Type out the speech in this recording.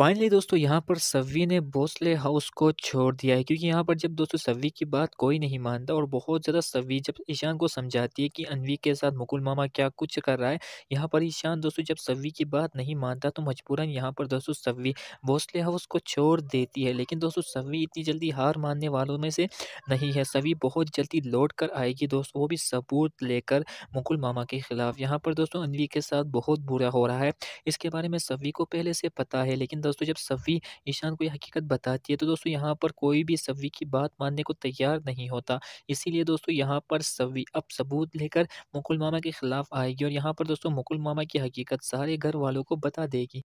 finally दोस्तों यहाँ पर सव्वी ने भोसले हाउस को छोड़ दिया है क्योंकि यहाँ पर जब दोस्तों सव्वी की बात कोई नहीं मानता और बहुत ज़्यादा सव्वी जब ईशान को समझाती है कि अनवी के साथ मुकुल मामा क्या कुछ कर रहा है यहाँ पर ईशान दोस्तों जब सवी की बात नहीं मानता तो मजबूरन यहाँ पर दोस्तों सव्वी भोसले हाउस को छोड़ देती है लेकिन दोस्तों सव्वी इतनी जल्दी हार मानने वालों में से नहीं है सवी बहुत जल्दी लौट कर आएगी दोस्तों वो भी सबूत लेकर मुकुल मामा के ख़िलाफ़ यहाँ पर दोस्तों अनवी के साथ बहुत बुरा हो रहा है इसके बारे में सवी को पहले से पता है लेकिन दोस्तों जब सफ़ी ईशान को यह हकीकत बताती है तो दोस्तों यहाँ पर कोई भी सफ़ी की बात मानने को तैयार नहीं होता इसीलिए दोस्तों यहाँ पर सफ़ी अब सबूत लेकर मुकुल मामा के ख़िलाफ़ आएगी और यहाँ पर दोस्तों मुकुल मामा की हकीकत सारे घर वालों को बता देगी